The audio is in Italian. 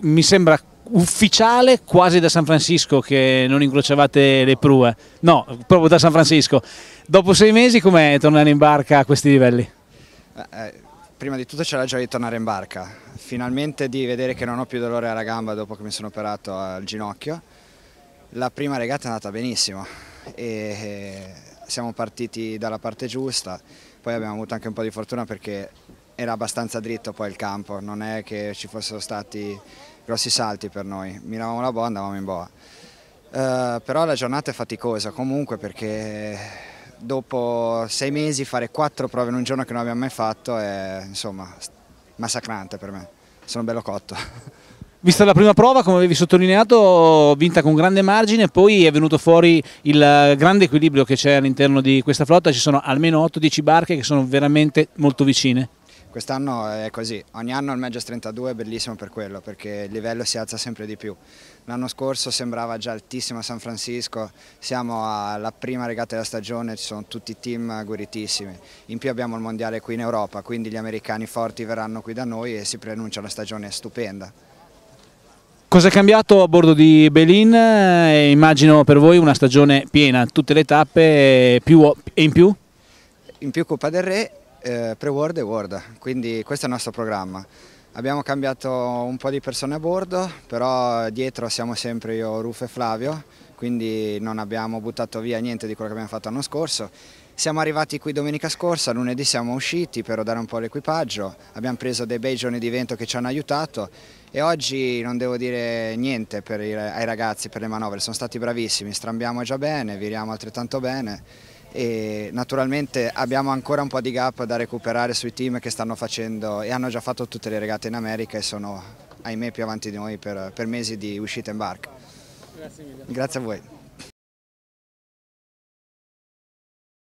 Mi sembra ufficiale quasi da San Francisco che non incrociavate le prue, no, proprio da San Francisco. Dopo sei mesi com'è tornare in barca a questi livelli? Eh, prima di tutto c'è la gioia di tornare in barca, finalmente di vedere che non ho più dolore alla gamba dopo che mi sono operato al ginocchio. La prima regata è andata benissimo e eh, siamo partiti dalla parte giusta, poi abbiamo avuto anche un po' di fortuna perché era abbastanza dritto poi il campo, non è che ci fossero stati grossi salti per noi, miravamo la boa, andavamo in boa. Uh, però la giornata è faticosa comunque perché dopo sei mesi fare quattro prove in un giorno che non abbiamo mai fatto è insomma massacrante per me, sono bello cotto. Vista la prima prova, come avevi sottolineato, vinta con grande margine, poi è venuto fuori il grande equilibrio che c'è all'interno di questa flotta, ci sono almeno 8-10 barche che sono veramente molto vicine. Quest'anno è così, ogni anno il Megas 32 è bellissimo per quello, perché il livello si alza sempre di più. L'anno scorso sembrava già altissimo a San Francisco, siamo alla prima regata della stagione, ci sono tutti i team guaritissimi. In più abbiamo il mondiale qui in Europa, quindi gli americani forti verranno qui da noi e si preannuncia una stagione stupenda. Cosa è cambiato a bordo di Belin? Eh, immagino per voi una stagione piena, tutte le tappe eh, e in più? In più Coppa del Re eh, pre-World e World, quindi questo è il nostro programma. Abbiamo cambiato un po' di persone a bordo, però dietro siamo sempre io, Rufo e Flavio, quindi non abbiamo buttato via niente di quello che abbiamo fatto l'anno scorso. Siamo arrivati qui domenica scorsa, lunedì siamo usciti per rodare un po' l'equipaggio, abbiamo preso dei bei giorni di vento che ci hanno aiutato e oggi non devo dire niente i, ai ragazzi per le manovre, sono stati bravissimi, strambiamo già bene, viriamo altrettanto bene e naturalmente abbiamo ancora un po' di gap da recuperare sui team che stanno facendo e hanno già fatto tutte le regate in America e sono ahimè più avanti di noi per, per mesi di uscita in barca. Grazie mille. Grazie a voi.